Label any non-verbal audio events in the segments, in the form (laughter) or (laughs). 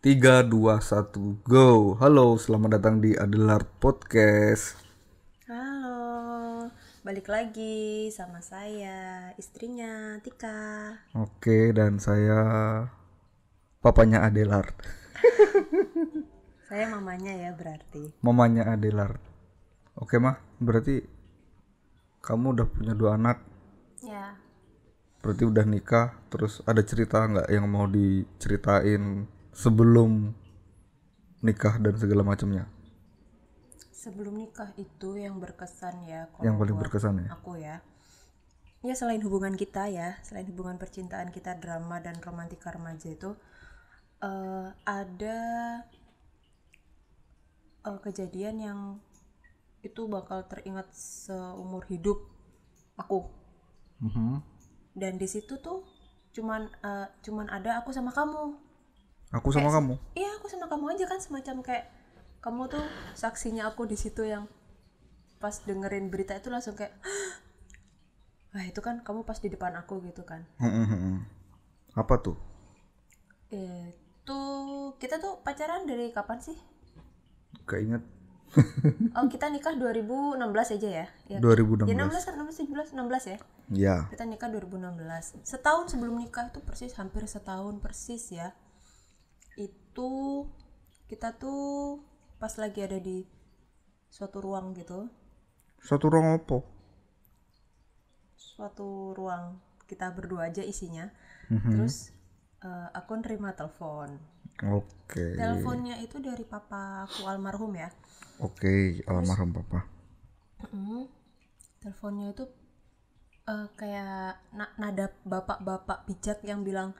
3, 2, 1, go Halo, selamat datang di Adelar Podcast Halo, balik lagi sama saya, istrinya Tika Oke, dan saya papanya Adelar (laughs) Saya mamanya ya berarti Mamanya Adelar Oke mah, berarti kamu udah punya dua anak Ya Berarti udah nikah, terus ada cerita nggak yang mau diceritain sebelum nikah dan segala macamnya? Sebelum nikah itu yang berkesan ya. Kalau yang paling berkesan ya. Aku ya. Ya selain hubungan kita ya, selain hubungan percintaan kita drama dan romantika remaja itu uh, ada uh, kejadian yang itu bakal teringat seumur hidup aku. Mm -hmm. Dan di situ tuh cuman uh, cuman ada aku sama kamu Aku sama kayak, kamu. Iya, aku sama kamu aja kan semacam kayak kamu tuh saksinya aku di situ yang pas dengerin berita itu langsung kayak Wah, itu kan kamu pas di depan aku gitu kan. Apa tuh? Itu kita tuh pacaran dari kapan sih? Gak inget. (laughs) oh, kita nikah 2016 aja ya. Iya kan? ya 2016. Ya 16 kan 16 17 16 ya? Iya. Kita nikah 2016. Setahun sebelum nikah itu persis hampir setahun persis ya itu kita tuh pas lagi ada di suatu ruang gitu suatu ruang apa? suatu ruang kita berdua aja isinya mm-hmm. terus uh, aku nerima telepon oke okay. teleponnya itu dari papa aku almarhum ya oke okay, almarhum papa mm, teleponnya itu uh, kayak na- nada bapak-bapak bijak yang bilang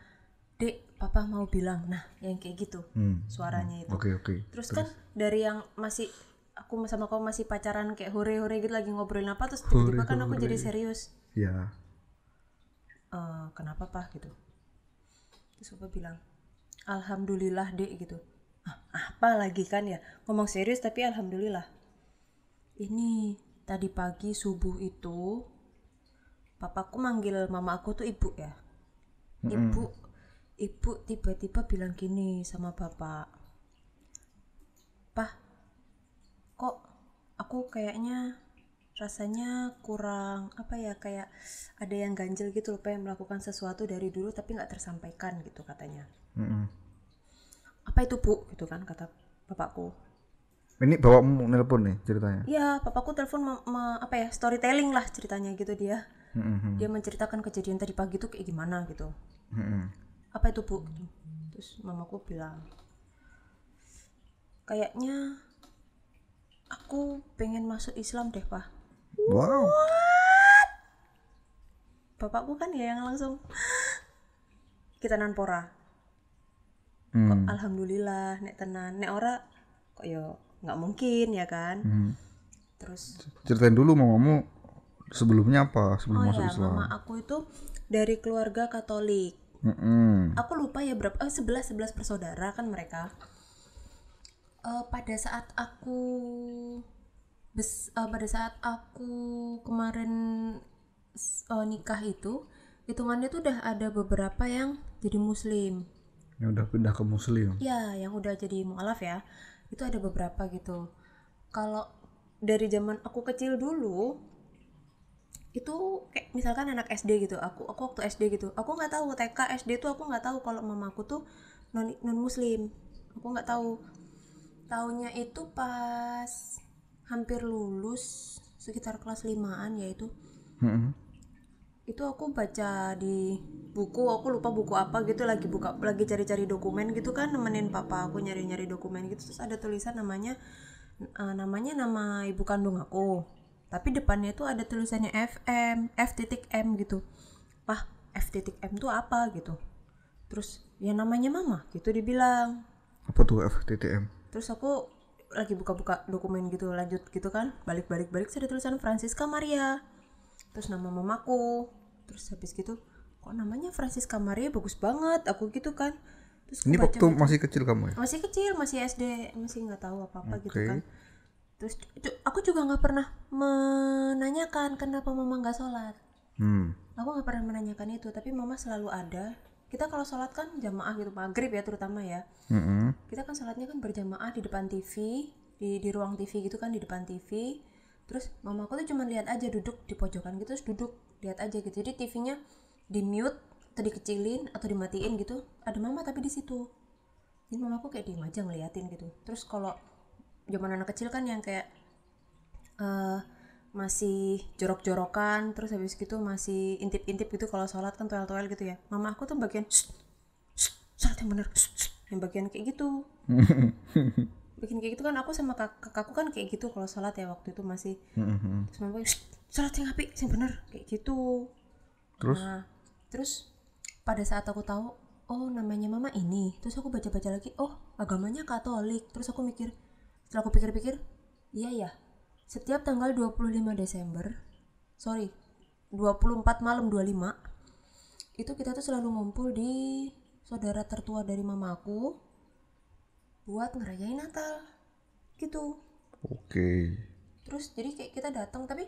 dek papa mau bilang nah yang kayak gitu hmm. suaranya itu okay, okay. Terus, terus kan dari yang masih aku sama kamu masih pacaran kayak hore hore gitu lagi ngobrolin apa terus tiba-tiba kan aku jadi serius ya uh, kenapa pak gitu terus papa bilang alhamdulillah deh gitu ah, apa lagi kan ya ngomong serius tapi alhamdulillah ini tadi pagi subuh itu papaku manggil mama aku tuh ibu ya ibu mm ibu tiba-tiba bilang gini sama bapak Pak kok aku kayaknya rasanya kurang apa ya kayak ada yang ganjel gitu loh pengen melakukan sesuatu dari dulu tapi nggak tersampaikan gitu katanya mm -hmm. apa itu bu gitu kan kata bapakku ini bapakmu nelpon nih ceritanya? Iya, bapakku telepon apa ya storytelling lah ceritanya gitu dia. Mm-hmm. Dia menceritakan kejadian tadi pagi itu kayak gimana gitu. Mm-hmm apa itu bu terus mamaku bilang kayaknya aku pengen masuk Islam deh pak wow What? bapakku kan ya yang langsung kita nanpora hmm. kok alhamdulillah nek tenan nek ora kok yo nggak mungkin ya kan hmm. terus ceritain dulu mamamu sebelumnya apa sebelum oh masuk ya, Islam mama aku itu dari keluarga Katolik Mm-hmm. Aku lupa ya berapa, eh, sebelas sebelas persaudara kan mereka. Uh, pada saat aku bes, uh, pada saat aku kemarin uh, nikah itu, hitungannya tuh udah ada beberapa yang jadi muslim. Yang udah pindah ke muslim. Ya, yang udah jadi mualaf ya. Itu ada beberapa gitu. Kalau dari zaman aku kecil dulu, itu kayak misalkan anak SD gitu aku aku waktu SD gitu aku nggak tahu TK SD tuh aku nggak tahu kalau mamaku tuh non non muslim aku nggak tahu tahunya itu pas hampir lulus sekitar kelas limaan yaitu itu mm-hmm. itu aku baca di buku aku lupa buku apa gitu lagi buka lagi cari-cari dokumen gitu kan nemenin papa aku nyari-nyari dokumen gitu terus ada tulisan namanya uh, namanya nama ibu kandung aku tapi depannya itu ada tulisannya FM F titik M gitu wah F titik M tuh apa gitu terus ya namanya mama gitu dibilang apa tuh F T M terus aku lagi buka-buka dokumen gitu lanjut gitu kan balik-balik balik ada tulisan Francisca Maria terus nama mamaku terus habis gitu kok namanya Francisca Maria bagus banget aku gitu kan terus ini waktu gitu. masih kecil kamu ya masih kecil masih SD masih nggak tahu apa apa okay. gitu kan terus aku juga nggak pernah menanyakan kenapa mama nggak sholat hmm. aku nggak pernah menanyakan itu tapi mama selalu ada kita kalau sholat kan jamaah gitu maghrib ya terutama ya mm-hmm. kita kan sholatnya kan berjamaah di depan TV di di ruang TV gitu kan di depan TV terus mama aku tuh cuma lihat aja duduk di pojokan gitu terus duduk lihat aja gitu jadi TV-nya di mute atau dikecilin atau dimatiin gitu ada mama tapi di situ jadi mama aku kayak diem aja ngeliatin gitu terus kalau zaman anak kecil kan yang kayak uh, masih jorok-jorokan terus habis gitu masih intip-intip gitu kalau sholat kan toel-toel gitu ya mama aku tuh bagian sholat yang bener yang bagian kayak gitu (laughs) bikin kayak gitu kan aku sama kak kakakku kan kayak gitu kalau sholat ya waktu itu masih mm-hmm. terus sholat yang api yang bener kayak gitu terus nah, terus pada saat aku tahu oh namanya mama ini terus aku baca-baca lagi oh agamanya katolik terus aku mikir setelah aku pikir-pikir iya ya setiap tanggal 25 Desember sorry 24 malam 25 itu kita tuh selalu ngumpul di saudara tertua dari mamaku, buat ngerayain Natal gitu oke terus jadi kayak kita datang tapi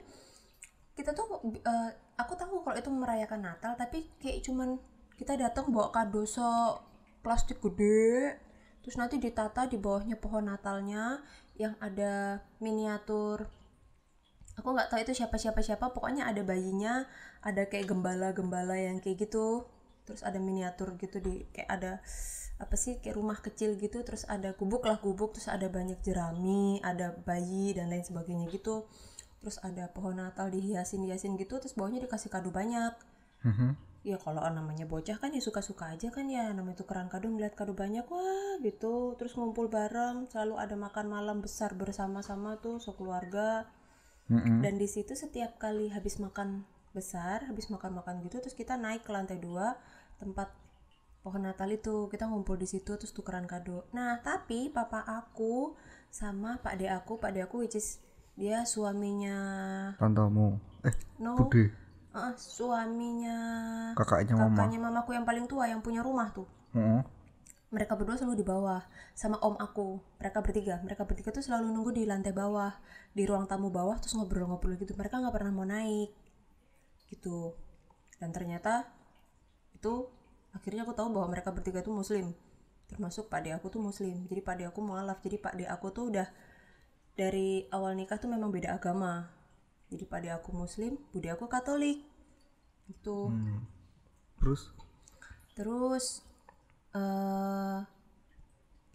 kita tuh uh, aku tahu kalau itu merayakan Natal tapi kayak cuman kita datang bawa kado so plastik gede terus nanti ditata di bawahnya pohon Natalnya yang ada miniatur aku nggak tahu itu siapa siapa siapa pokoknya ada bayinya ada kayak gembala-gembala yang kayak gitu terus ada miniatur gitu di kayak ada apa sih kayak rumah kecil gitu terus ada gubuk lah gubuk terus ada banyak jerami ada bayi dan lain sebagainya gitu terus ada pohon natal dihiasin hiasin gitu terus bawahnya dikasih kado banyak mhm ya kalau namanya bocah kan ya suka-suka aja kan ya namanya tukeran kado ngeliat kado banyak wah gitu terus ngumpul bareng selalu ada makan malam besar bersama-sama tuh sekeluarga mm-hmm. dan di situ setiap kali habis makan besar habis makan-makan gitu terus kita naik ke lantai dua tempat pohon Natal itu kita ngumpul di situ terus tukeran kado nah tapi papa aku sama pak de aku pak de aku which is dia suaminya tantamu eh no uh, suaminya kakaknya mama kakaknya mamaku yang paling tua yang punya rumah tuh mm-hmm. mereka berdua selalu di bawah sama om aku mereka bertiga mereka bertiga tuh selalu nunggu di lantai bawah di ruang tamu bawah terus ngobrol-ngobrol gitu mereka nggak pernah mau naik gitu dan ternyata itu akhirnya aku tahu bahwa mereka bertiga tuh muslim termasuk pak aku tuh muslim jadi pak aku mualaf jadi pak aku tuh udah dari awal nikah tuh memang beda agama jadi pada aku muslim budi aku katolik itu. hmm. terus terus uh,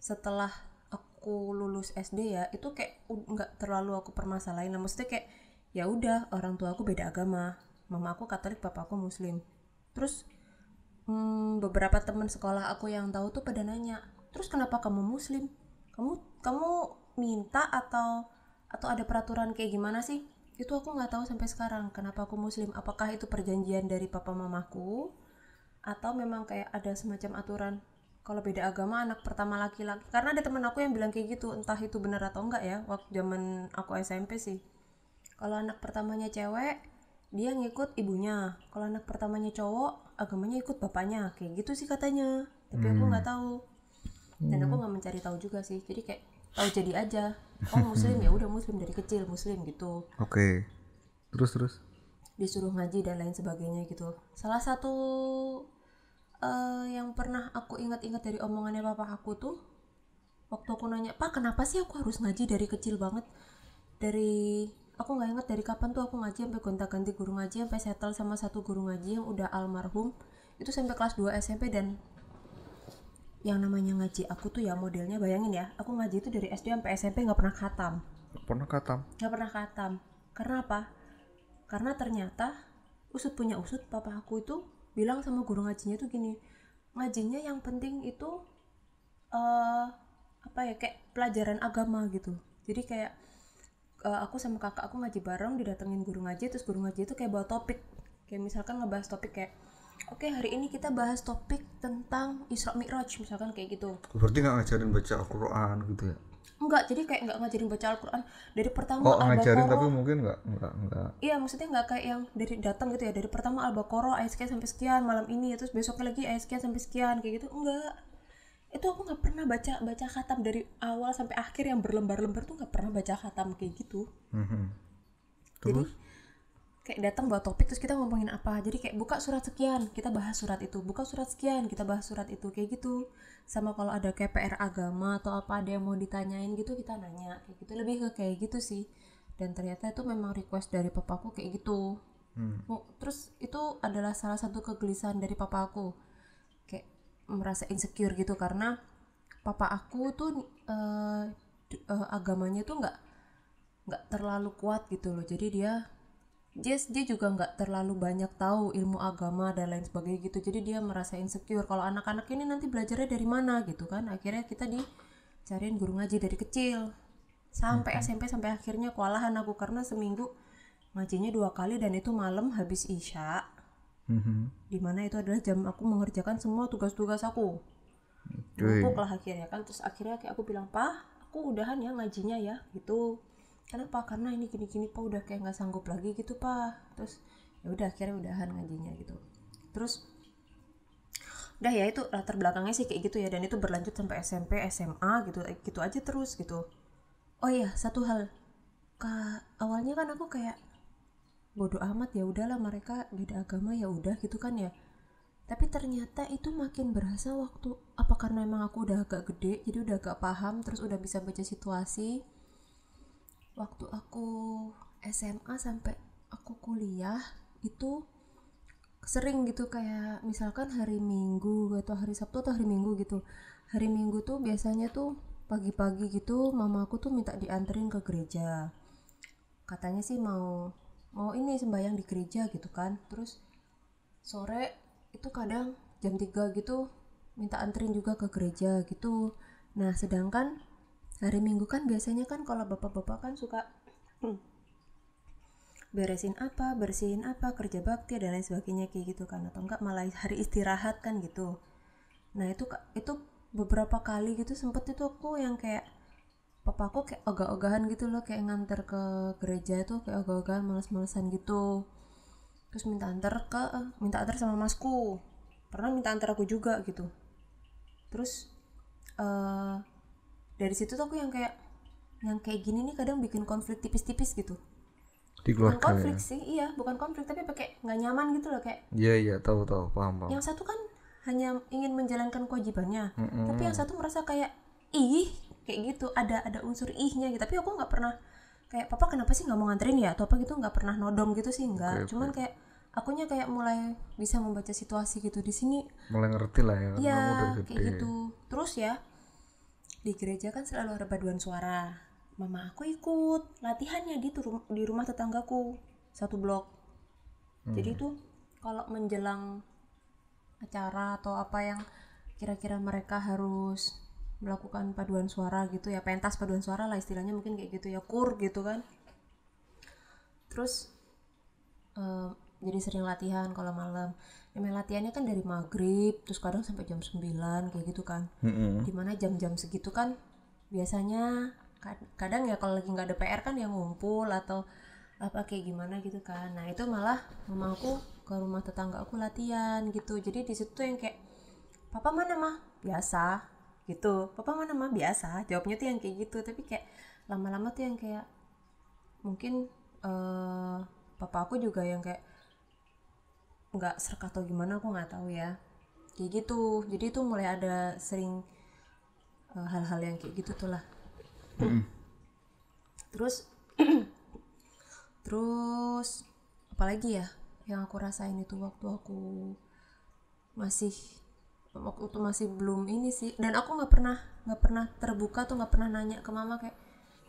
setelah aku lulus SD ya itu kayak nggak terlalu aku permasalahin lah maksudnya kayak ya udah orang tua aku beda agama mama aku katolik papa aku muslim terus hmm, beberapa teman sekolah aku yang tahu tuh pada nanya terus kenapa kamu muslim kamu kamu minta atau atau ada peraturan kayak gimana sih itu aku nggak tahu sampai sekarang kenapa aku muslim apakah itu perjanjian dari papa mamaku atau memang kayak ada semacam aturan kalau beda agama anak pertama laki-laki karena ada teman aku yang bilang kayak gitu entah itu benar atau enggak ya waktu zaman aku SMP sih kalau anak pertamanya cewek dia ngikut ibunya kalau anak pertamanya cowok agamanya ikut bapaknya kayak gitu sih katanya tapi hmm. aku nggak tahu dan aku hmm. nggak mencari tahu juga sih jadi kayak tahu oh, jadi aja oh muslim ya udah muslim dari kecil muslim gitu oke okay. terus terus disuruh ngaji dan lain sebagainya gitu salah satu uh, yang pernah aku ingat inget dari omongannya papa aku tuh waktu aku nanya pak kenapa sih aku harus ngaji dari kecil banget dari aku nggak inget dari kapan tuh aku ngaji sampai gonta ganti guru ngaji sampai settle sama satu guru ngaji yang udah almarhum itu sampai kelas 2 SMP dan yang namanya ngaji aku tuh ya modelnya bayangin ya aku ngaji itu dari SD sampai SMP nggak pernah khatam nggak pernah khatam nggak pernah khatam karena apa karena ternyata usut punya usut papa aku itu bilang sama guru ngajinya tuh gini ngajinya yang penting itu uh, apa ya kayak pelajaran agama gitu jadi kayak uh, aku sama kakak aku ngaji bareng didatengin guru ngaji terus guru ngaji itu kayak bawa topik kayak misalkan ngebahas topik kayak oke okay, hari ini kita bahas topik tentang Isra Mi'raj misalkan kayak gitu berarti nggak ngajarin baca Al-Quran gitu ya Enggak, jadi kayak nggak ngajarin baca Al-Quran dari pertama oh, ngajarin tapi mungkin nggak nggak nggak iya maksudnya nggak kayak yang dari datang gitu ya dari pertama Al-Baqarah ayat sekian sampai sekian malam ini terus besoknya lagi ayat sekian sampai sekian kayak gitu enggak itu aku nggak pernah baca baca khatam dari awal sampai akhir yang berlembar-lembar tuh nggak pernah baca khatam kayak gitu mm -hmm. terus jadi, kayak datang bawa topik terus kita ngomongin apa jadi kayak buka surat sekian kita bahas surat itu buka surat sekian kita bahas surat itu kayak gitu sama kalau ada kayak PR agama atau apa ada yang mau ditanyain gitu kita nanya kayak gitu lebih ke kayak gitu sih dan ternyata itu memang request dari papaku kayak gitu hmm. terus itu adalah salah satu kegelisahan dari papaku kayak merasa insecure gitu karena papa aku tuh uh, uh, agamanya tuh nggak nggak terlalu kuat gitu loh jadi dia dia dia juga nggak terlalu banyak tahu ilmu agama dan lain sebagainya gitu jadi dia merasa insecure kalau anak-anak ini nanti belajarnya dari mana gitu kan akhirnya kita dicariin guru ngaji dari kecil sampai okay. SMP sampai akhirnya kewalahan aku karena seminggu ngajinya dua kali dan itu malam habis isya hmm. dimana itu adalah jam aku mengerjakan semua tugas-tugas aku okay. lah akhirnya kan terus akhirnya kayak aku bilang pah, aku udahan ya ngajinya ya gitu kenapa karena ini gini gini pak udah kayak nggak sanggup lagi gitu pak terus ya udah akhirnya udahan ngajinya gitu terus udah ya itu latar belakangnya sih kayak gitu ya dan itu berlanjut sampai SMP SMA gitu eh, gitu aja terus gitu oh iya satu hal Ka, awalnya kan aku kayak bodoh amat ya udahlah mereka beda agama ya udah gitu kan ya tapi ternyata itu makin berasa waktu apa karena emang aku udah agak gede jadi udah agak paham terus udah bisa baca situasi waktu aku SMA sampai aku kuliah itu sering gitu kayak misalkan hari Minggu atau hari Sabtu atau hari Minggu gitu. Hari Minggu tuh biasanya tuh pagi-pagi gitu mama aku tuh minta dianterin ke gereja. Katanya sih mau mau ini sembahyang di gereja gitu kan. Terus sore itu kadang jam 3 gitu minta anterin juga ke gereja gitu. Nah, sedangkan hari minggu kan biasanya kan kalau bapak-bapak kan suka beresin apa, bersihin apa, kerja bakti dan lain sebagainya kayak gitu kan atau enggak malah hari istirahat kan gitu. Nah, itu itu beberapa kali gitu sempet itu aku yang kayak papaku kayak ogah-ogahan gitu loh kayak nganter ke gereja itu kayak ogah-ogahan males-malesan gitu terus minta antar ke eh, minta antar sama masku pernah minta antar aku juga gitu terus uh, dari situ tuh aku yang kayak yang kayak gini nih kadang bikin konflik tipis-tipis gitu dikeluarkan bukan konflik ya. sih iya bukan konflik tapi pakai nggak nyaman gitu loh kayak iya iya tahu tahu paham, paham yang satu kan hanya ingin menjalankan kewajibannya mm -mm. tapi yang satu merasa kayak ih kayak gitu ada ada unsur ihnya gitu tapi aku nggak pernah kayak papa kenapa sih nggak mau nganterin ya atau apa gitu nggak pernah nodong gitu sih nggak okay, cuman okay. kayak akunya kayak mulai bisa membaca situasi gitu di sini mulai ngerti lah ya, ya kayak gitu terus ya di gereja kan selalu ada paduan suara mama aku ikut latihannya di turu- di rumah tetanggaku satu blok hmm. jadi tuh kalau menjelang acara atau apa yang kira-kira mereka harus melakukan paduan suara gitu ya pentas paduan suara lah istilahnya mungkin kayak gitu ya kur gitu kan terus uh, jadi sering latihan kalau malam emang latihannya kan dari maghrib terus kadang sampai jam 9 kayak gitu kan mm-hmm. dimana jam-jam segitu kan biasanya kadang ya kalau lagi nggak ada PR kan yang ngumpul atau apa kayak gimana gitu kan nah itu malah mamaku ke rumah tetangga aku latihan gitu jadi di situ yang kayak papa mana mah biasa gitu papa mana mah biasa jawabnya tuh yang kayak gitu tapi kayak lama-lama tuh yang kayak mungkin uh, papa aku juga yang kayak nggak serka atau gimana aku nggak tahu ya kayak gitu jadi itu mulai ada sering eh, hal-hal uh, yang kayak gitu tuh lah mm. terus (clears throat) terus apalagi ya yang aku rasain itu waktu aku masih waktu itu masih belum ini sih dan aku nggak pernah nggak pernah terbuka tuh nggak pernah nanya ke mama kayak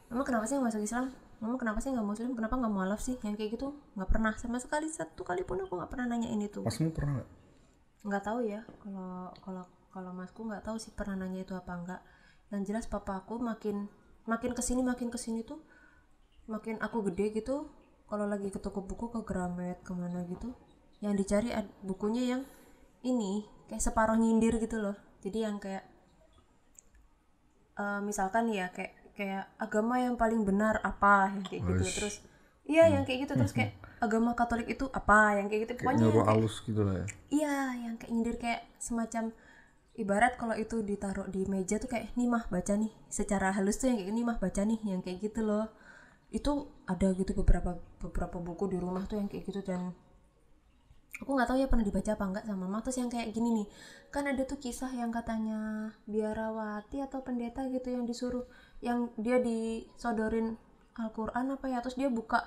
mama kenapa sih masuk Islam mama kenapa sih nggak mau muslim kenapa nggak mau mualaf sih yang kayak gitu nggak pernah sama sekali satu kali pun aku nggak pernah nanya nanyain itu masmu pernah nggak nggak tahu ya kalau kalau kalau masku nggak tahu sih pernah nanya itu apa nggak yang jelas papa aku makin makin kesini makin kesini tuh makin aku gede gitu kalau lagi ke toko buku ke Gramet kemana gitu yang dicari bukunya yang ini kayak separuh nyindir gitu loh jadi yang kayak uh, misalkan ya kayak kayak agama yang paling benar apa yang kayak gitu terus iya hmm. yang kayak gitu terus kayak (laughs) agama Katolik itu apa yang kayak gitu pokoknya kayak kayak, alus gitu lah ya iya yang kayak nyindir kayak semacam ibarat kalau itu ditaruh di meja tuh kayak nih mah baca nih secara halus tuh yang kayak nih mah baca nih yang kayak gitu loh itu ada gitu beberapa beberapa buku di rumah tuh yang kayak gitu dan aku nggak tahu ya pernah dibaca apa enggak sama mama terus yang kayak gini nih kan ada tuh kisah yang katanya biarawati atau pendeta gitu yang disuruh yang dia disodorin Al-Quran apa ya terus dia buka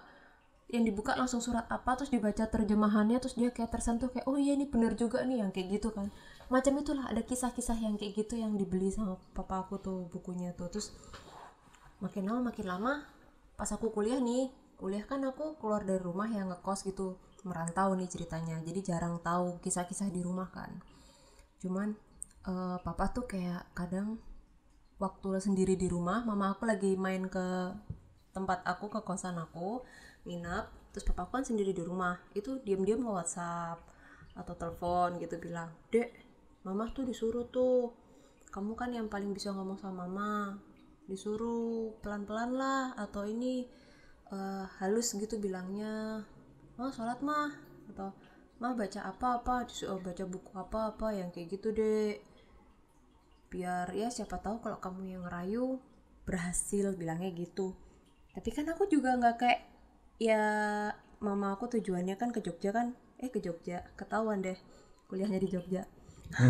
yang dibuka langsung surat apa terus dibaca terjemahannya terus dia kayak tersentuh kayak oh iya ini bener juga nih yang kayak gitu kan macam itulah ada kisah-kisah yang kayak gitu yang dibeli sama papa aku tuh bukunya tuh terus makin lama makin lama pas aku kuliah nih kuliah kan aku keluar dari rumah yang ngekos gitu merantau nih ceritanya jadi jarang tahu kisah-kisah di rumah kan cuman uh, papa tuh kayak kadang waktu sendiri di rumah mama aku lagi main ke tempat aku ke kosan aku nginap terus papa aku kan sendiri di rumah itu diam-diam nge WhatsApp atau telepon gitu bilang dek mama tuh disuruh tuh kamu kan yang paling bisa ngomong sama mama disuruh pelan-pelan lah atau ini uh, halus gitu bilangnya oh sholat mah atau mah baca apa-apa disuruh oh, baca buku apa-apa yang kayak gitu deh biar ya siapa tahu kalau kamu yang ngerayu berhasil bilangnya gitu tapi kan aku juga nggak kayak ya mama aku tujuannya kan ke Jogja kan eh ke Jogja ketahuan deh kuliahnya di Jogja (laughs)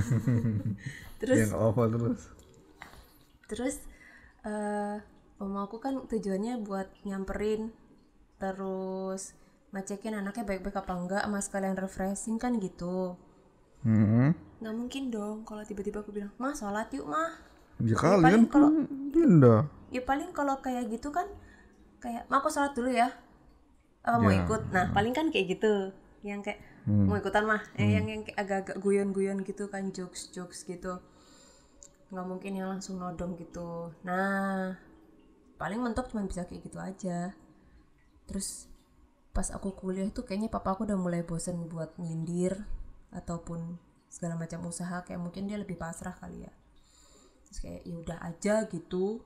terus yang awal terus terus uh, mama aku kan tujuannya buat nyamperin terus ngecekin anaknya baik-baik apa enggak sama sekalian refreshing kan gitu hmm. nggak mungkin dong kalau tiba-tiba aku bilang mah sholat yuk mah ya, ya kali paling kan, kalau ya paling kalau kayak gitu kan kayak mah aku sholat dulu ya apa ya. mau ikut nah mm-hmm. paling kan kayak gitu yang kayak hmm. mau ikutan mah eh, hmm. yang mm. yang agak-agak guyon-guyon gitu kan jokes-jokes gitu nggak mungkin yang langsung nodong gitu nah paling mentok cuma bisa kayak gitu aja terus pas aku kuliah tuh kayaknya papa aku udah mulai bosen buat nyindir ataupun segala macam usaha kayak mungkin dia lebih pasrah kali ya terus kayak ya udah aja gitu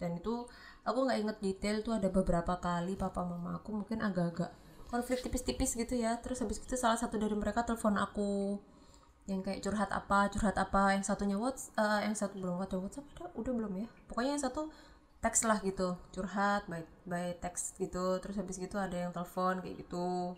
dan itu aku nggak inget detail tuh ada beberapa kali papa mama aku mungkin agak-agak konflik tipis-tipis gitu ya terus habis itu salah satu dari mereka telepon aku yang kayak curhat apa curhat apa yang satunya whats uh, yang satu belum ada whatsapp udah belum ya pokoknya yang satu teks lah gitu curhat by by teks gitu terus habis gitu ada yang telepon kayak gitu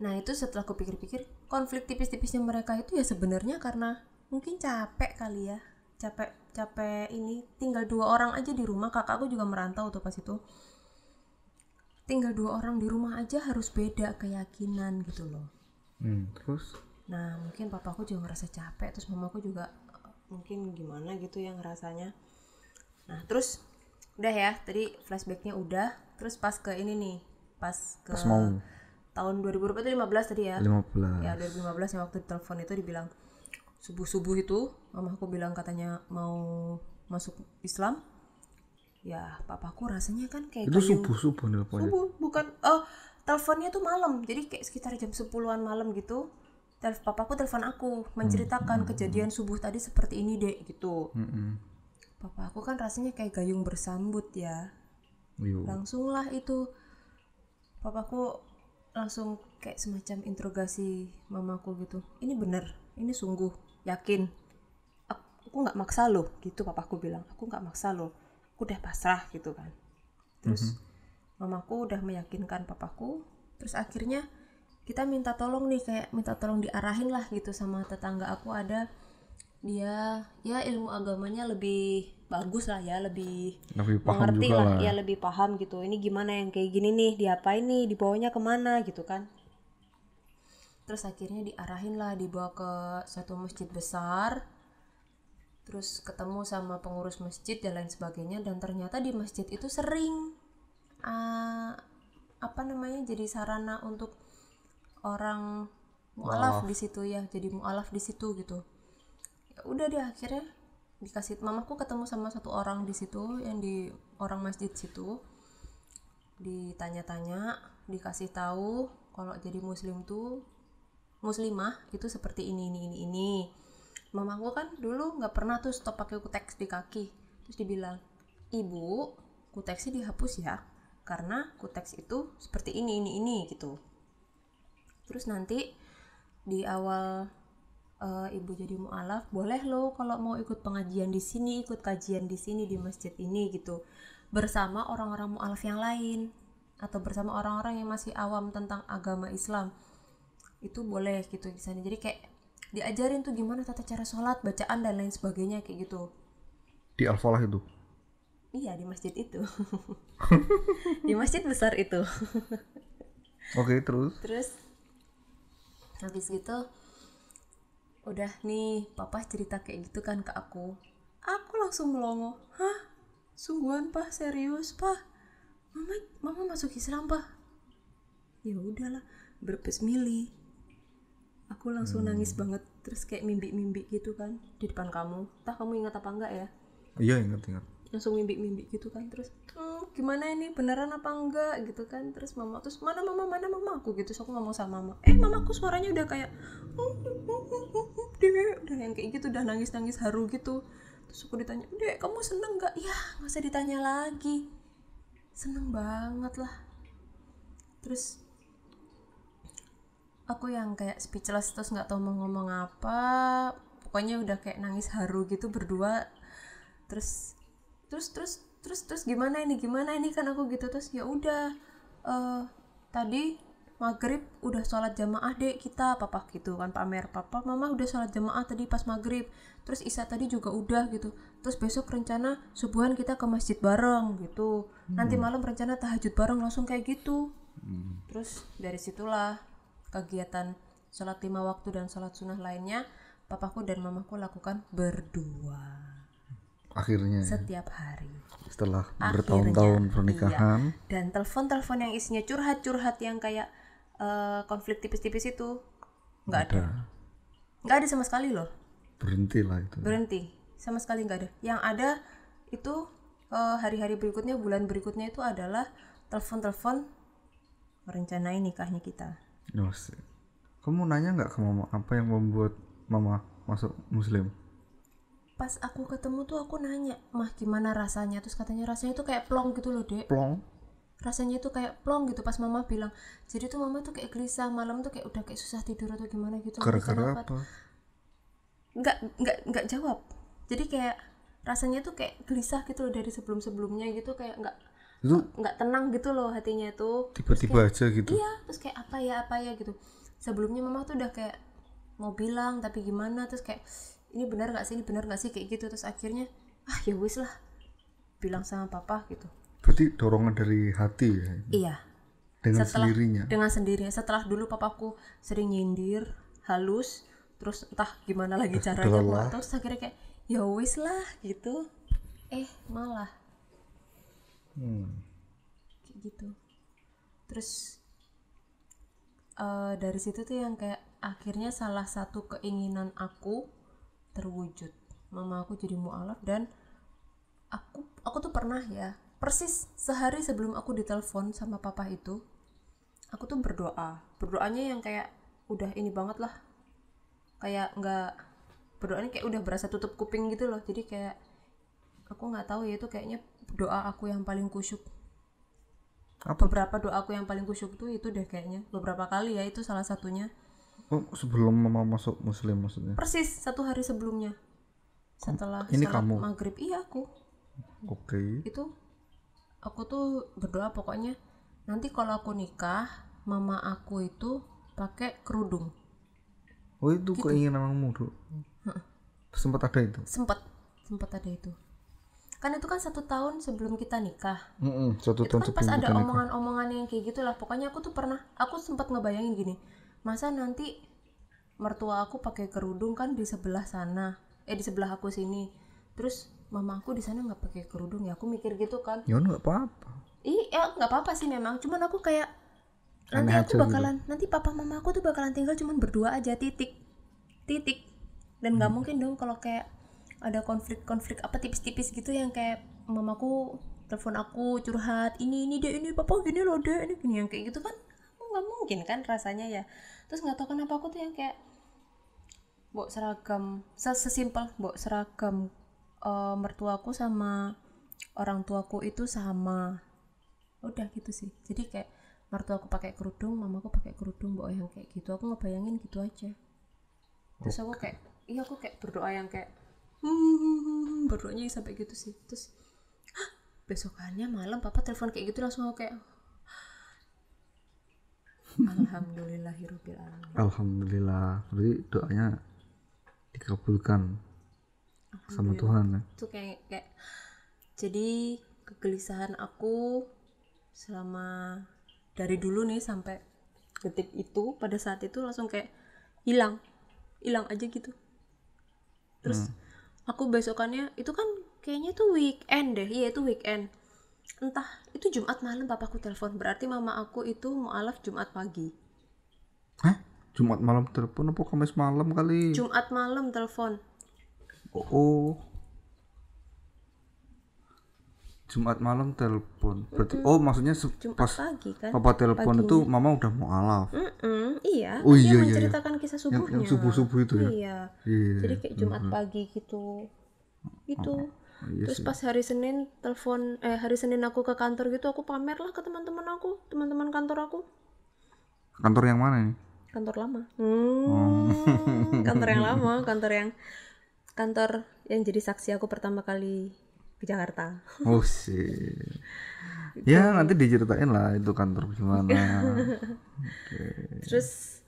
nah itu setelah aku pikir-pikir konflik tipis-tipisnya mereka itu ya sebenarnya karena mungkin capek kali ya capek capek ini tinggal dua orang aja di rumah kakakku juga merantau tuh pas itu tinggal dua orang di rumah aja harus beda keyakinan gitu loh hmm, terus nah mungkin papaku juga ngerasa capek terus mamaku juga eh, mungkin gimana gitu yang rasanya nah terus udah ya tadi flashbacknya udah terus pas ke ini nih pas ke pas mau. tahun 2015 tadi ya 15 ya 2015 yang waktu telepon itu dibilang subuh subuh itu mama aku bilang katanya mau masuk Islam ya papaku rasanya kan kayak itu subuh subuh subuh teleponnya. subuh bukan oh teleponnya tuh malam jadi kayak sekitar jam 10-an malam gitu telf papaku telepon aku hmm, menceritakan hmm, hmm, hmm. kejadian subuh tadi seperti ini deh gitu hmm papa aku kan rasanya kayak gayung bersambut ya Yuh. Iya. langsunglah itu papa aku langsung kayak semacam interogasi mamaku gitu ini bener ini sungguh yakin aku nggak maksa loh gitu papa aku bilang aku nggak maksa loh aku udah pasrah gitu kan terus mm-hmm. mamaku udah meyakinkan papaku terus akhirnya kita minta tolong nih kayak minta tolong diarahin lah gitu sama tetangga aku ada dia ya ilmu agamanya lebih bagus lah ya lebih, lebih paham mengerti juga lah, lah ya lebih paham gitu ini gimana yang kayak gini nih diapain nih dibawanya kemana gitu kan terus akhirnya diarahin lah dibawa ke satu masjid besar terus ketemu sama pengurus masjid dan lain sebagainya dan ternyata di masjid itu sering uh, apa namanya jadi sarana untuk orang mualaf oh. di situ ya jadi mualaf di situ gitu ya udah di akhirnya dikasih mamaku ketemu sama satu orang di situ yang di orang masjid situ ditanya-tanya dikasih tahu kalau jadi muslim tuh muslimah itu seperti ini ini ini ini mamaku kan dulu nggak pernah tuh stop pakai kuteks di kaki terus dibilang ibu kuteksnya dihapus ya karena kuteks itu seperti ini ini ini gitu terus nanti di awal uh, ibu jadi mualaf boleh lo kalau mau ikut pengajian di sini ikut kajian di sini di masjid ini gitu bersama orang-orang mualaf yang lain atau bersama orang-orang yang masih awam tentang agama Islam itu boleh gitu di sana jadi kayak diajarin tuh gimana tata cara sholat bacaan dan lain sebagainya kayak gitu di al falah itu iya di masjid itu (laughs) di masjid besar itu oke okay, terus terus habis gitu udah nih papa cerita kayak gitu kan ke aku aku langsung melongo hah sungguhan pak serius pak mama mama masuk Islam pah? ya udahlah milih. aku langsung hmm. nangis banget terus kayak mimpi-mimpi gitu kan di depan kamu entah kamu ingat apa enggak ya iya ingat ingat langsung mimpi-mimpi gitu kan terus hmm, gimana ini beneran apa enggak gitu kan terus mama terus mana mama mana mama aku gitu so aku ngomong sama mama eh mama aku suaranya udah kayak hmm, hmm, hmm, udah yang kayak gitu udah nangis nangis haru gitu terus aku ditanya dek kamu seneng gak ya nggak usah ditanya lagi seneng banget lah terus aku yang kayak speechless terus nggak tahu mau ngomong apa pokoknya udah kayak nangis haru gitu berdua terus terus terus terus terus gimana ini gimana ini kan aku gitu terus ya udah uh, tadi maghrib udah sholat jamaah deh kita papa gitu kan pamer papa mama udah sholat jamaah tadi pas maghrib terus isya tadi juga udah gitu terus besok rencana subuhan kita ke masjid bareng gitu hmm. nanti malam rencana tahajud bareng langsung kayak gitu hmm. terus dari situlah kegiatan sholat lima waktu dan sholat sunnah lainnya papaku dan mamaku lakukan berdua akhirnya ya? setiap hari setelah bertahun-tahun pernikahan iya. dan telepon-telepon yang isinya curhat-curhat yang kayak Eh, konflik tipis-tipis itu nggak ada. nggak ada sama sekali loh berhenti lah itu berhenti sama sekali nggak ada yang ada itu eh, hari-hari berikutnya bulan berikutnya itu adalah telepon-telepon merencanain nikahnya kita oh, kamu nanya nggak ke mama apa yang membuat mama masuk muslim pas aku ketemu tuh aku nanya mah gimana rasanya terus katanya rasanya tuh kayak plong gitu loh dek plong rasanya itu kayak plong gitu pas mama bilang jadi tuh mama tuh kayak gelisah malam tuh kayak udah kayak susah tidur atau gimana gitu gara-gara apa nggak nggak nggak jawab jadi kayak rasanya tuh kayak gelisah gitu loh dari sebelum sebelumnya gitu kayak nggak Lu nggak tenang gitu loh hatinya itu tiba-tiba aja gitu iya terus kayak apa ya apa ya gitu sebelumnya mama tuh udah kayak mau bilang tapi gimana terus kayak ini benar nggak sih ini benar nggak sih kayak gitu terus akhirnya ah ya wis lah bilang sama papa gitu Berarti dorongan dari hati ya? Iya. Dengan setelah, sendirinya? Dengan sendirinya. Setelah dulu papaku sering nyindir, halus, terus entah gimana lagi eh, caranya. Lelah. Terus akhirnya kayak, ya wis lah gitu. Eh, malah. Hmm. Kayak gitu. Terus uh, dari situ tuh yang kayak akhirnya salah satu keinginan aku terwujud. Mama aku jadi mualaf dan aku aku tuh pernah ya persis sehari sebelum aku ditelepon sama papa itu aku tuh berdoa berdoanya yang kayak udah ini banget lah kayak nggak berdoanya kayak udah berasa tutup kuping gitu loh jadi kayak aku nggak tahu ya itu kayaknya doa aku yang paling kusyuk apa? beberapa doa aku yang paling kusyuk tuh itu deh kayaknya beberapa kali ya itu salah satunya oh sebelum mama masuk muslim maksudnya persis satu hari sebelumnya setelah ini kamu maghrib iya aku oke okay. itu aku tuh berdoa pokoknya nanti kalau aku nikah mama aku itu pakai kerudung oh itu gitu. keinginan kamu tuh sempat ada itu sempat sempat ada itu kan itu kan satu tahun sebelum kita nikah mm -mm, satu itu tahun kan pas ada omongan-omongan yang kayak gitulah pokoknya aku tuh pernah aku sempat ngebayangin gini masa nanti mertua aku pakai kerudung kan di sebelah sana eh di sebelah aku sini terus mamaku di sana nggak pakai kerudung ya aku mikir gitu kan ya nggak apa-apa iya nggak apa-apa sih memang cuman aku kayak nanti Aneh aku gitu. bakalan gitu. nanti papa mama aku tuh bakalan tinggal cuman berdua aja titik titik dan nggak hmm. mungkin dong kalau kayak ada konflik-konflik apa tipis-tipis gitu yang kayak mamaku telepon aku curhat ini ini dia ini papa gini loh deh ini gini yang kayak gitu kan nggak mungkin kan rasanya ya terus nggak tahu kenapa aku tuh yang kayak bawa seragam sesimpel bawa seragam uh, mertuaku sama orang tuaku itu sama udah gitu sih jadi kayak mertuaku pakai kerudung mamaku pakai kerudung bawa yang kayak gitu aku ngebayangin gitu aja terus aku kayak iya aku kayak berdoa yang kayak hmm, berdoanya sampai gitu sih terus besokannya malam papa telepon kayak gitu langsung aku kayak Alhamdulillahirobbilalamin. Alhamdulillah. Berarti doanya dikabulkan sama gitu. Tuhan ya. Itu kayak kayak jadi kegelisahan aku selama dari dulu nih sampai detik itu pada saat itu langsung kayak hilang hilang aja gitu terus hmm. aku besokannya itu kan kayaknya tuh weekend deh iya itu weekend entah itu Jumat malam papaku telepon berarti mama aku itu mau mualaf Jumat pagi Hah? Jumat malam telepon apa Kamis malam kali Jumat malam telepon oh Jumat malam telepon. Berarti mm -hmm. oh maksudnya Jumat pas pagi kan. Papa telepon itu mama udah mau alaf. Mm -mm, iya. Oh iya, iya, iya menceritakan iya. kisah subuhnya. Yang, yang subuh-subuh itu ya. Iya. iya. Jadi kayak Jumat mm -hmm. pagi gitu. Gitu. Oh, iya Terus pas hari Senin telepon eh hari Senin aku ke kantor gitu aku pamer lah ke teman-teman aku, teman-teman kantor aku. Kantor yang mana nih? Kantor lama. Oh. Hmm, oh. kantor yang lama, kantor yang kantor yang jadi saksi aku pertama kali ke Jakarta. (laughs) Oh sih. ya gitu. nanti diceritain lah itu kantor gimana. (laughs) okay. Terus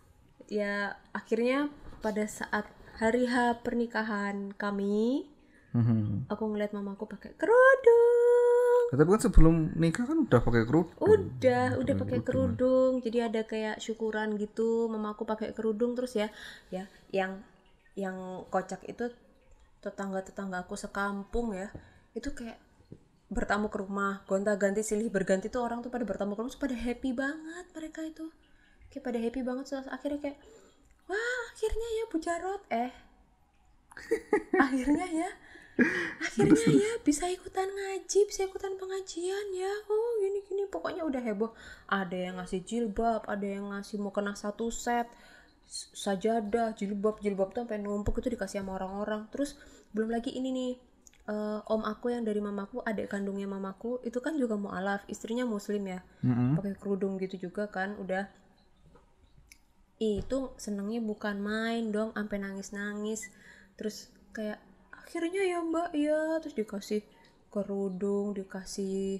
ya akhirnya pada saat hari H pernikahan kami, mm-hmm. aku ngeliat mamaku pakai kerudung. tapi kan sebelum nikah kan udah pakai kerudung. Udah, udah pakai kerudung. Ya. kerudung. Jadi ada kayak syukuran gitu, mamaku pakai kerudung terus ya, ya yang yang kocak itu tetangga-tetangga aku sekampung ya itu kayak bertamu ke rumah gonta-ganti silih berganti tuh orang tuh pada bertamu ke rumah pada happy banget mereka itu kayak pada happy banget terus akhirnya kayak wah akhirnya ya Bu Jarot eh (laughs) akhirnya ya akhirnya ya bisa ikutan ngaji bisa ikutan pengajian ya oh gini gini pokoknya udah heboh ada yang ngasih jilbab ada yang ngasih mau kena satu set sajadah jilbab jilbab tuh sampai numpuk itu dikasih sama orang-orang terus belum lagi ini nih uh, om aku yang dari mamaku adik kandungnya mamaku itu kan juga mau alaf istrinya muslim ya mm-hmm. pakai kerudung gitu juga kan udah itu senengnya bukan main dong sampai nangis nangis terus kayak akhirnya ya mbak ya terus dikasih kerudung dikasih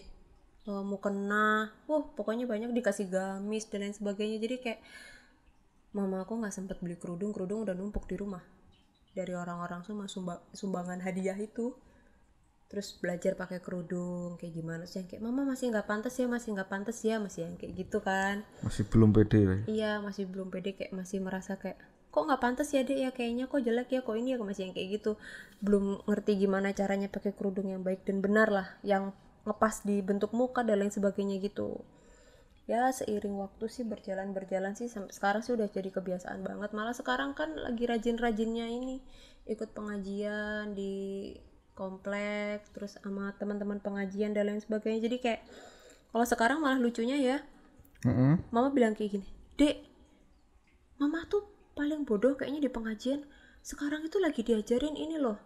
uh, mukena wah pokoknya banyak dikasih gamis dan lain sebagainya jadi kayak mama aku nggak sempet beli kerudung kerudung udah numpuk di rumah dari orang-orang semua sumba, sumbangan hadiah itu terus belajar pakai kerudung kayak gimana sih yang kayak mama masih nggak pantas ya masih nggak pantas ya masih yang kayak gitu kan masih belum pede ya iya masih belum pede kayak masih merasa kayak kok nggak pantas ya dek ya kayaknya kok jelek ya kok ini ya masih yang kayak gitu belum ngerti gimana caranya pakai kerudung yang baik dan benar lah yang ngepas di bentuk muka dan lain sebagainya gitu ya seiring waktu sih berjalan berjalan sih sekarang sih udah jadi kebiasaan banget malah sekarang kan lagi rajin-rajinnya ini ikut pengajian di komplek terus sama teman-teman pengajian dan lain sebagainya jadi kayak kalau sekarang malah lucunya ya mm-hmm. mama bilang kayak gini dek mama tuh paling bodoh kayaknya di pengajian sekarang itu lagi diajarin ini loh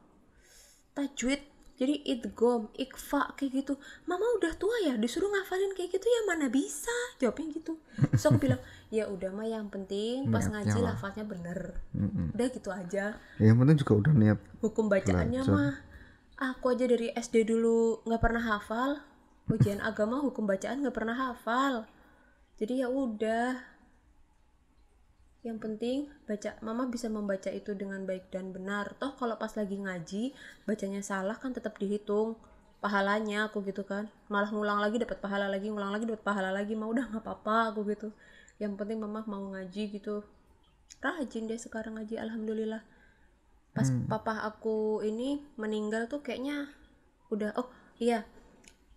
tajwid jadi idgom ikfa kayak gitu mama udah tua ya disuruh ngafalin kayak gitu ya mana bisa jawabnya gitu so aku bilang (laughs) ya udah mah yang penting pas ngaji lafaznya bener Mm-mm. udah gitu aja ya, yang penting juga udah niat hukum bacaannya mah aku aja dari SD dulu nggak pernah hafal ujian agama hukum bacaan nggak pernah hafal jadi ya udah yang penting baca mama bisa membaca itu dengan baik dan benar toh kalau pas lagi ngaji bacanya salah kan tetap dihitung pahalanya aku gitu kan malah ngulang lagi dapat pahala lagi ngulang lagi dapat pahala lagi mau udah nggak apa-apa aku gitu yang penting mama mau ngaji gitu rajin deh sekarang ngaji alhamdulillah pas hmm. papa aku ini meninggal tuh kayaknya udah oh iya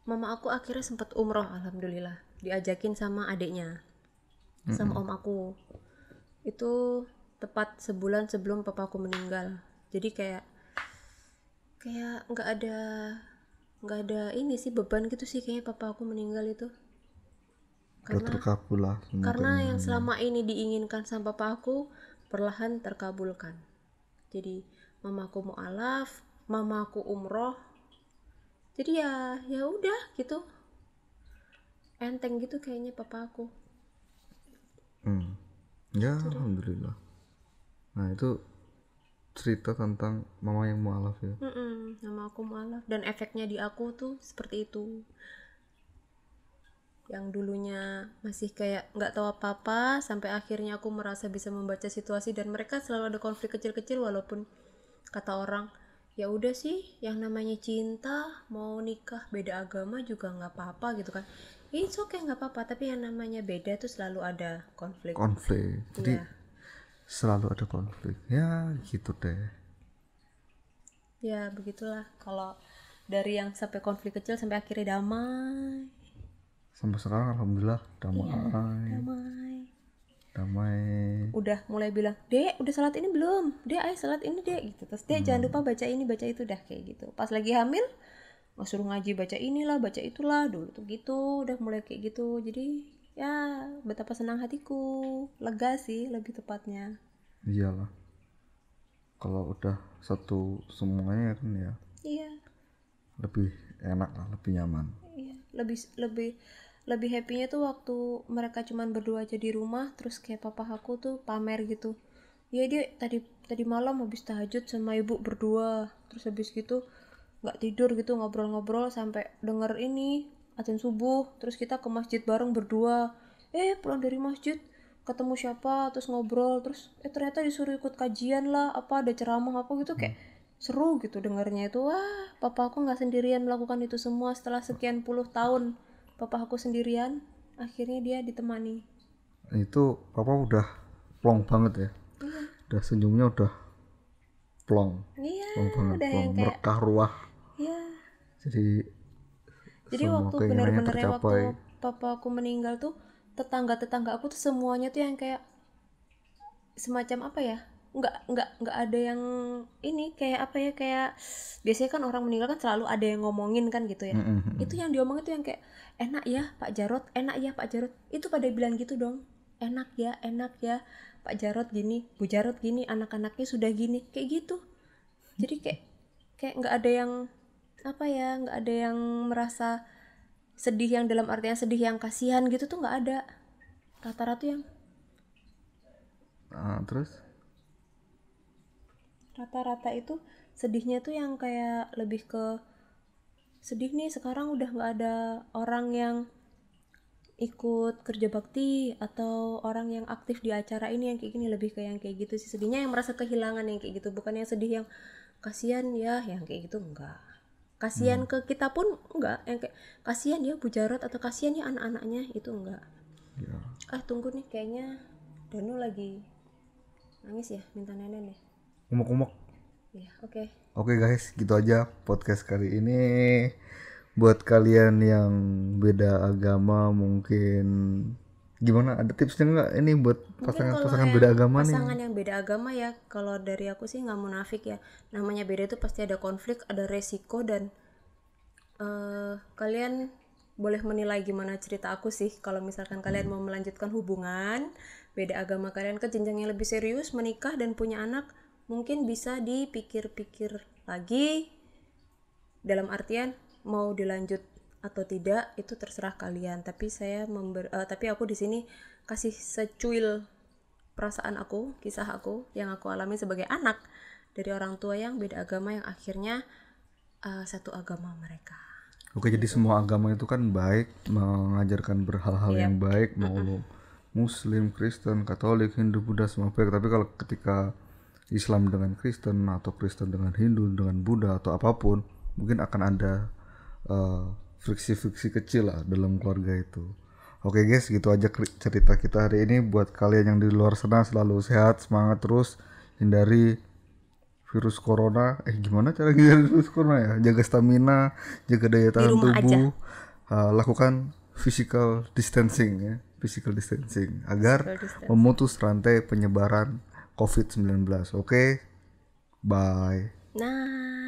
mama aku akhirnya sempat umroh alhamdulillah diajakin sama adiknya hmm. sama om aku itu tepat sebulan sebelum papaku meninggal jadi kayak kayak nggak ada nggak ada ini sih beban gitu sih kayaknya papa aku meninggal itu karena terkabul lah karena yang selama ini diinginkan sama papa aku perlahan terkabulkan jadi mamaku mau alaf mamaku umroh jadi ya ya udah gitu enteng gitu kayaknya papa aku hmm ya gitu alhamdulillah nah itu cerita tentang mama yang mualaf ya mm -mm, mama aku mualaf dan efeknya di aku tuh seperti itu yang dulunya masih kayak nggak tahu apa-apa sampai akhirnya aku merasa bisa membaca situasi dan mereka selalu ada konflik kecil-kecil walaupun kata orang ya udah sih yang namanya cinta mau nikah beda agama juga nggak apa-apa gitu kan it's okay nggak apa-apa tapi yang namanya beda tuh selalu ada konflik konflik jadi yeah. selalu ada konflik ya gitu deh ya begitulah kalau dari yang sampai konflik kecil sampai akhirnya damai sampai sekarang alhamdulillah damai iya, damai damai udah mulai bilang dek udah salat ini belum dek ayo salat ini dek gitu terus dek hmm. jangan lupa baca ini baca itu dah kayak gitu pas lagi hamil suruh ngaji baca inilah baca itulah dulu tuh gitu udah mulai kayak gitu jadi ya betapa senang hatiku lega sih lebih tepatnya iyalah kalau udah satu semuanya kan ya iya lebih enak lah lebih nyaman iya lebih lebih lebih happynya tuh waktu mereka cuman berdua aja di rumah terus kayak papa aku tuh pamer gitu ya dia tadi tadi malam habis tahajud sama ibu berdua terus habis gitu nggak tidur gitu ngobrol-ngobrol sampai denger ini azan subuh terus kita ke masjid bareng berdua eh pulang dari masjid ketemu siapa terus ngobrol terus eh ternyata disuruh ikut kajian lah apa ada ceramah apa gitu kayak hmm. seru gitu dengarnya itu wah papa aku nggak sendirian melakukan itu semua setelah sekian puluh tahun papa aku sendirian akhirnya dia ditemani itu papa udah plong banget ya iya. udah senyumnya udah plong iya, plong banget udah plong. kayak... merkah ruah jadi jadi waktu benar-benar waktu papa aku meninggal tuh tetangga tetangga aku tuh semuanya tuh yang kayak semacam apa ya nggak nggak nggak ada yang ini kayak apa ya kayak biasanya kan orang meninggal kan selalu ada yang ngomongin kan gitu ya mm-hmm. itu yang diomongin tuh yang kayak enak ya Pak Jarot enak ya Pak Jarot itu pada bilang gitu dong enak ya enak ya Pak Jarot gini Bu Jarot gini anak-anaknya sudah gini kayak gitu jadi kayak kayak nggak ada yang apa ya nggak ada yang merasa sedih yang dalam artian sedih yang kasihan gitu tuh nggak ada rata-rata yang uh, terus rata-rata itu sedihnya tuh yang kayak lebih ke sedih nih sekarang udah nggak ada orang yang ikut kerja bakti atau orang yang aktif di acara ini yang kayak gini lebih ke yang kayak gitu sih sedihnya yang merasa kehilangan yang kayak gitu bukan yang sedih yang kasihan ya yang kayak gitu enggak kasihan hmm. ke kita pun enggak yang kayak kasihan ya Bu Jarot atau kasihan ya anak-anaknya itu enggak ya. ah tunggu nih kayaknya Danu lagi nangis ya minta nenek nih umuk. ngomong ya oke okay. oke okay, guys gitu aja podcast kali ini buat kalian yang beda agama mungkin gimana ada tipsnya nggak ini buat pasangan-pasangan beda agama pasangan nih pasangan yang beda agama ya kalau dari aku sih nggak munafik ya namanya beda itu pasti ada konflik ada resiko dan uh, kalian boleh menilai gimana cerita aku sih kalau misalkan kalian mau melanjutkan hubungan beda agama kalian ke jenjang yang lebih serius menikah dan punya anak mungkin bisa dipikir-pikir lagi dalam artian mau dilanjut atau tidak itu terserah kalian tapi saya member uh, tapi aku di sini kasih secuil perasaan aku kisah aku yang aku alami sebagai anak dari orang tua yang beda agama yang akhirnya uh, satu agama mereka oke jadi gitu. semua agama itu kan baik mengajarkan berhal-hal iya. yang baik mau uh -huh. Muslim Kristen Katolik Hindu Buddha semua baik tapi kalau ketika Islam dengan Kristen atau Kristen dengan Hindu dengan Buddha atau apapun mungkin akan ada uh, friksi-friksi kecil lah dalam keluarga itu. Oke guys, gitu aja cerita kita hari ini. Buat kalian yang di luar sana selalu sehat, semangat terus, hindari virus corona. Eh gimana cara hindari virus corona ya? Jaga stamina, jaga daya tahan tubuh, uh, lakukan physical distancing ya, physical distancing agar physical distancing. memutus rantai penyebaran COVID-19. Oke, bye. Nah.